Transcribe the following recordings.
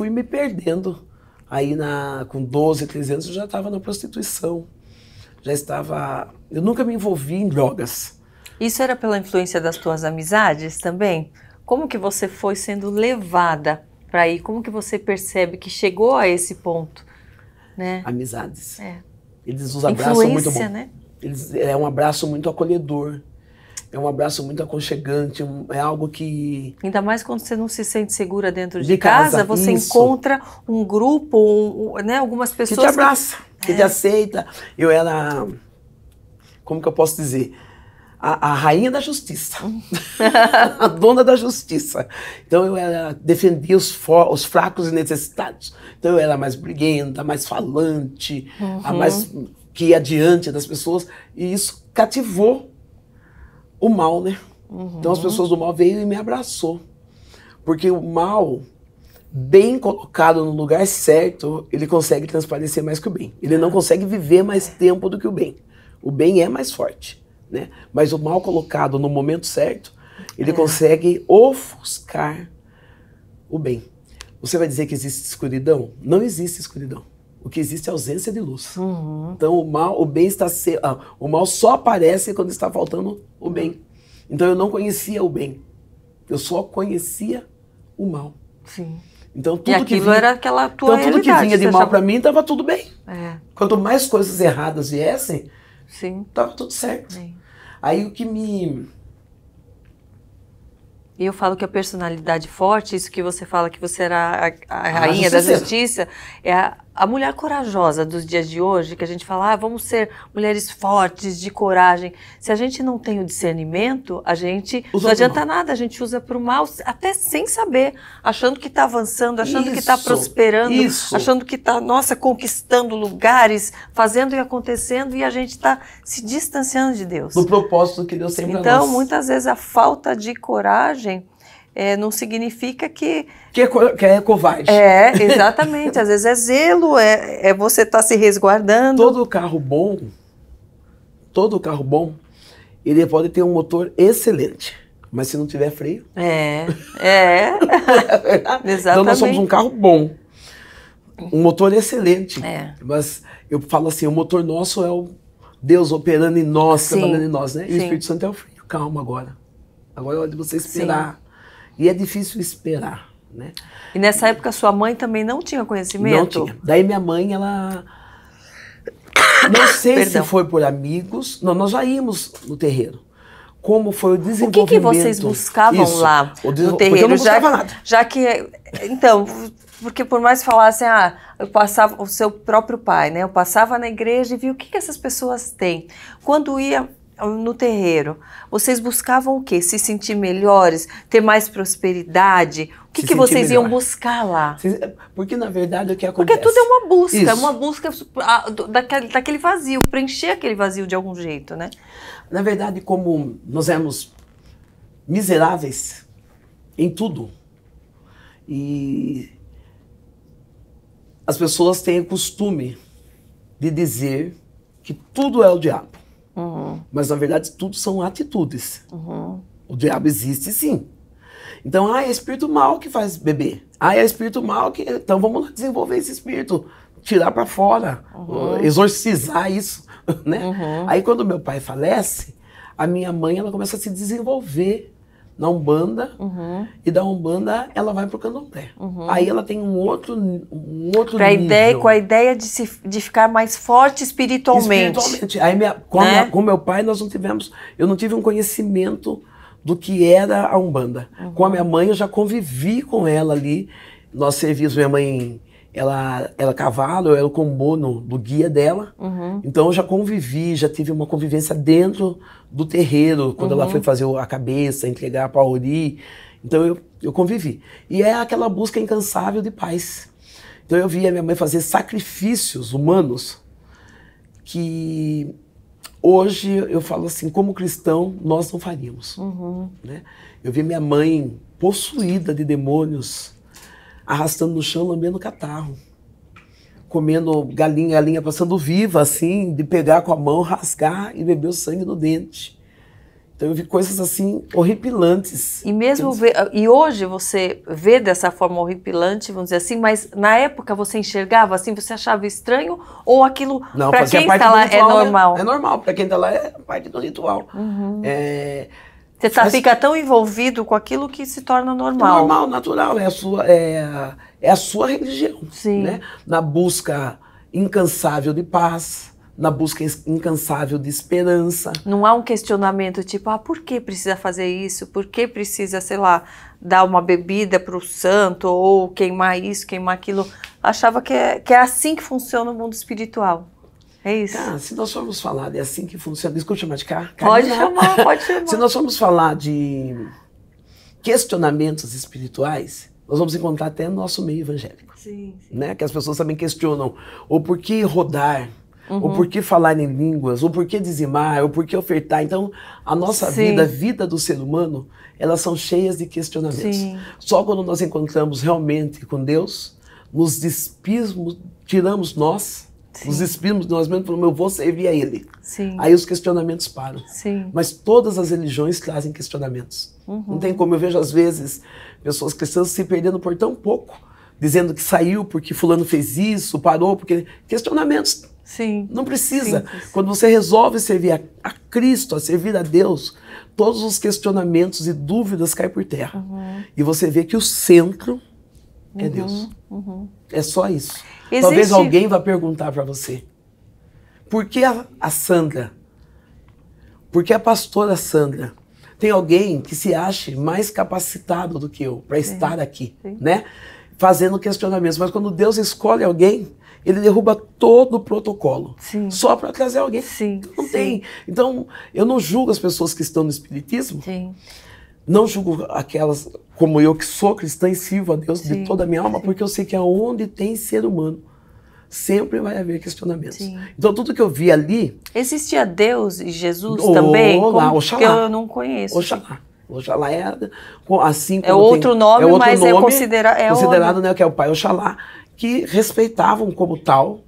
fui me perdendo. Aí na, com 12, 13 anos eu já estava na prostituição. Já estava. Eu nunca me envolvi em drogas. Isso era pela influência das tuas amizades também? Como que você foi sendo levada para aí? Como que você percebe que chegou a esse ponto? Né? Amizades. É. Eles nos abraçam muito bom. Né? Eles, é um abraço muito acolhedor. É um abraço muito aconchegante, é algo que. Ainda mais quando você não se sente segura dentro de, de casa, casa, você isso. encontra um grupo, um, né, algumas pessoas. Que te abraça, que, que é. te aceita. Eu era. Como que eu posso dizer? A, a, rainha da justiça, hum. a dona da justiça. Então eu era, defendia os, for, os fracos e necessitados. Então eu era mais briguenta, mais falante, uhum. a mais que ia diante das pessoas. E isso cativou o mal, né? Uhum. Então as pessoas do mal veio e me abraçou. Porque o mal, bem colocado no lugar certo, ele consegue transparecer mais que o bem. Ele não consegue viver mais tempo do que o bem. O bem é mais forte, né? Mas o mal colocado no momento certo, ele é. consegue ofuscar o bem. Você vai dizer que existe escuridão? Não existe escuridão. O que existe é ausência de luz. Uhum. Então o mal, o bem está se... ah, o mal só aparece quando está faltando o bem. Então eu não conhecia o bem. Eu só conhecia o mal. Sim. Então tudo e aquilo que vinha, era aquela tua Então tudo que vinha de mal para mim estava tudo bem. É. Quanto mais coisas erradas viessem, sim, estava tudo certo. Sim. Aí o que me e eu falo que a personalidade forte, isso que você fala que você era a, a rainha a da justiça, é a, a mulher corajosa dos dias de hoje, que a gente fala, ah, vamos ser mulheres fortes, de coragem. Se a gente não tem o discernimento, a gente usa não adianta nada, a gente usa para o mal, até sem saber, achando que está avançando, achando tá isso, que está prosperando, isso. achando que está, nossa, conquistando lugares, fazendo e acontecendo, e a gente está se distanciando de Deus. Do propósito que Deus tem para então, nós. Então, muitas vezes a falta de coragem é, não significa que. Que é, que é covarde. É, exatamente. Às vezes é zelo, é, é você estar tá se resguardando. Todo carro bom, todo carro bom, ele pode ter um motor excelente. Mas se não tiver freio. É, é. exatamente. Então nós somos um carro bom. Um motor excelente. É. Mas eu falo assim: o motor nosso é o Deus operando em nós, Sim. trabalhando em nós, né? E Sim. o Espírito Santo é o freio. Calma agora. Agora é hora de você esperar. Sim e é difícil esperar, né? E nessa época sua mãe também não tinha conhecimento? Não tinha. Daí minha mãe, ela... Não sei se foi por amigos. Não, nós já íamos no terreiro como foi o desenvolvimento. O que, que vocês buscavam Isso, lá no terreiro? Eu não já, nada. já que. Então, porque por mais falassem, ah, eu passava, o seu próprio pai, né? Eu passava na igreja e via o que, que essas pessoas têm. Quando ia no terreiro, vocês buscavam o quê? Se sentir melhores, ter mais prosperidade? O que, Se que vocês melhor. iam buscar lá? Porque, na verdade, o que acontece... Porque tudo é uma busca, é Isso. uma busca daquele, daquele vazio, preencher aquele vazio de algum jeito, né? Na verdade, como nós éramos miseráveis em tudo, e as pessoas têm o costume de dizer que tudo é o diabo. Uhum. Mas na verdade tudo são atitudes. Uhum. O diabo existe sim. Então, ah, é espírito mal que faz beber. Ah, é espírito mal que. Então vamos desenvolver esse espírito, tirar para fora, uhum. exorcizar isso, né? Uhum. Aí quando meu pai falece, a minha mãe ela começa a se desenvolver na Umbanda uhum. e da Umbanda ela vai para o Candomblé. Uhum. Aí ela tem um outro um outro nível. Ideia, com a ideia de, se, de ficar mais forte espiritualmente. Espiritualmente. Aí minha, com, né? a, com, meu pai nós não tivemos, eu não tive um conhecimento do que era a Umbanda. Uhum. Com a uhum. minha mãe eu já convivi com ela ali. Nós servimos minha mãe ela era é cavalo, eu era o combono do guia dela. Uhum. Então eu já convivi, já tive uma convivência dentro do terreiro, quando uhum. ela foi fazer a cabeça, entregar a pauri. Então eu, eu convivi. E é aquela busca incansável de paz. Então eu via minha mãe fazer sacrifícios humanos que hoje eu falo assim, como cristão, nós não faríamos. Uhum. Né? Eu via minha mãe possuída de demônios arrastando no chão, lambendo catarro. Comendo galinha, galinha passando viva, assim, de pegar com a mão, rasgar e beber o sangue no dente. Então eu vi coisas assim horripilantes. E mesmo e hoje você vê dessa forma horripilante, vamos dizer assim, mas na época você enxergava assim, você achava estranho ou aquilo para quem está lá é né? normal? É, é normal, para quem está lá é parte do ritual. Uhum. É, você tá, Mas, fica tão envolvido com aquilo que se torna normal. É normal, natural, é a sua, é, a, é a sua religião. Sim. Né? Na busca incansável de paz, na busca incansável de esperança. Não há um questionamento tipo, ah, por que precisa fazer isso? Por que precisa, sei lá, dar uma bebida para o santo ou queimar isso, queimar aquilo? Achava que é, que é assim que funciona o mundo espiritual. É isso. Cara, se nós formos falar, é assim que funciona. Desculpa chamar de cá. Pode chamar, pode chamar. se nós formos falar de questionamentos espirituais, nós vamos encontrar até no nosso meio evangélico. Sim, Né? Que as pessoas também questionam o por que rodar, uhum. por que falar em línguas, ou por que dizimar, ou por que ofertar. Então, a nossa sim. vida, a vida do ser humano, elas são cheias de questionamentos. Sim. Só quando nós encontramos realmente com Deus, nos despismos, tiramos nós Sim. Os espíritos, nós mesmos falamos, eu vou servir a ele. Sim. Aí os questionamentos param. Sim. Mas todas as religiões trazem questionamentos. Uhum. Não tem como. Eu vejo, às vezes, pessoas cristãs se perdendo por tão pouco, dizendo que saiu porque fulano fez isso, parou, porque. Questionamentos. Sim. Não precisa. Simples. Quando você resolve servir a, a, Cristo, a servir a Deus, todos os questionamentos e dúvidas caem por terra. Uhum. E você vê que o centro é uhum. é Deus. Uhum. É só isso. Existe. Talvez alguém vá perguntar para você. Por que a, a Sandra? Por que a pastora Sandra? Tem alguém que se ache mais capacitado do que eu para estar aqui, Sim. né? Fazendo questionamentos. Mas quando Deus escolhe alguém, ele derruba todo o protocolo. Sim. Só para trazer alguém. Sim. Então não Sim. tem. Então, eu não julgo as pessoas que estão no espiritismo. Sim não julgo aquelas como eu que sou cristã e sirvo a Deus sim, de toda a minha alma, sim. porque eu sei que aonde tem ser humano, sempre vai haver questionamentos. Sim. Então tudo que eu vi ali... Existia Deus e Jesus oh, também? Lá, como, Oxalá. Que eu não conheço. Oxalá. Oxalá é assim é como É outro tem, nome, é outro mas é nome, é, considera é considerado né, que é o pai Oxalá, que respeitavam como tal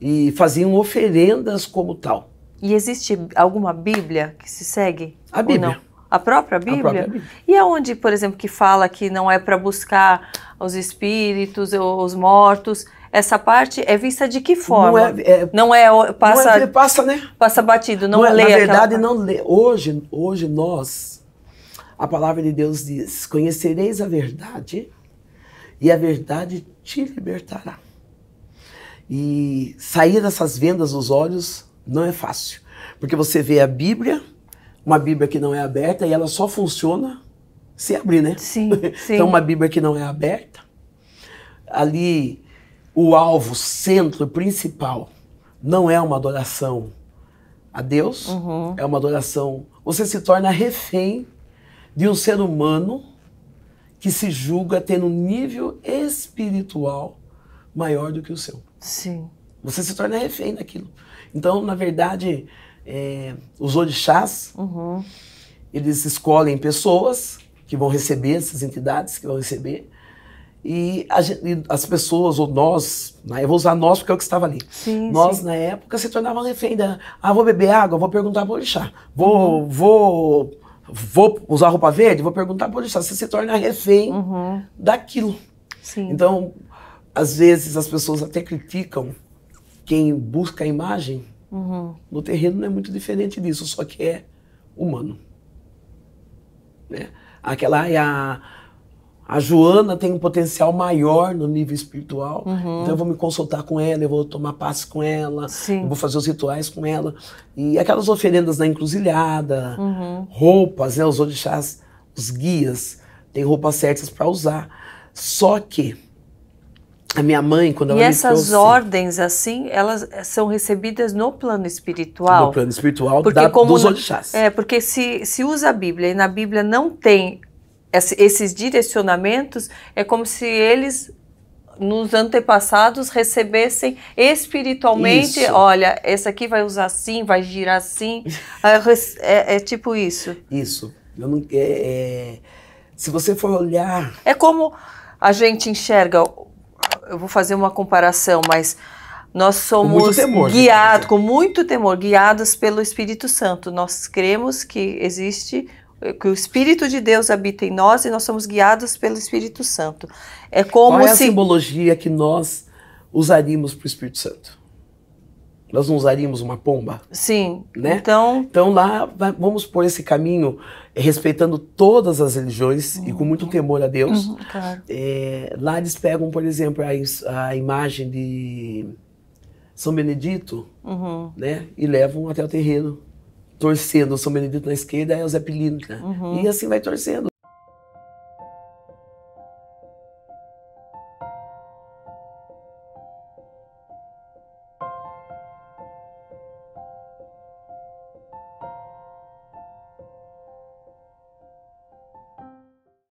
e faziam oferendas como tal. E existe alguma Bíblia que se segue? A Bíblia. A própria Bíblia? E aonde, por exemplo, que fala que não é para buscar os espíritos ou os mortos? Essa parte é vista de que forma? Não é, é não é passa não é, passa né? Passa batido, não, não é, lê. Na verdade, não lê. Hoje, hoje nós a palavra de Deus diz: "Conhecereis a verdade, e a verdade te libertará". E sair dessas vendas dos olhos não é fácil, porque você vê a Bíblia uma Bíblia que não é aberta e ela só funciona se abrir, né? Sim, sim. então, uma Bíblia que não é aberta, ali o alvo, centro principal, não é uma adoração a Deus, uhum. é uma adoração. Você se torna refém de um ser humano que se julga tendo um nível espiritual maior do que o seu. Sim. Você se torna refém daquilo. Então, na verdade, é, os orixás, uhum. eles escolhem pessoas que vão receber, essas entidades que vão receber, e, a, e as pessoas, ou nós, né, eu vou usar nós porque é o que estava ali, sim, nós sim. na época se tornavam refém da, ah, vou beber água, vou perguntar para o orixá, vou, uhum. vou, vou usar roupa verde, vou perguntar para o orixá, você se torna refém uhum. daquilo. Sim. Então, às vezes as pessoas até criticam quem busca a imagem Uhum. No terreno não é muito diferente disso, só que é humano. Né? Aquela a, a Joana tem um potencial maior no nível espiritual, uhum. então eu vou me consultar com ela, eu vou tomar passe com ela, eu vou fazer os rituais com ela. E aquelas oferendas na encruzilhada, uhum. roupas, né, os orixás, os guias, tem roupas certas para usar. Só que a minha mãe quando ela e essas ordens assim elas são recebidas no plano espiritual no plano espiritual porque da, como dos orixás. é porque se se usa a Bíblia e na Bíblia não tem esses direcionamentos é como se eles nos antepassados recebessem espiritualmente, isso. olha, esse aqui vai usar assim, vai girar assim, é, é, é tipo isso. Isso. Não, é, é, se você for olhar, é como a gente enxerga eu vou fazer uma comparação, mas nós somos guiados, com muito temor, guiados pelo Espírito Santo. Nós cremos que existe, que o Espírito de Deus habita em nós e nós somos guiados pelo Espírito Santo. É como Qual é se... a simbologia que nós usaríamos para o Espírito Santo? nós não usaríamos uma pomba. Sim. Né? Então. Então lá vamos por esse caminho, respeitando todas as religiões uhum. e com muito temor a Deus. Uhum, claro. é, lá eles pegam, por exemplo, a, a imagem de São Benedito, uhum. né? E levam até o terreno, torcendo São Benedito na esquerda e o Zé Pilino, né? uhum. E assim vai torcendo.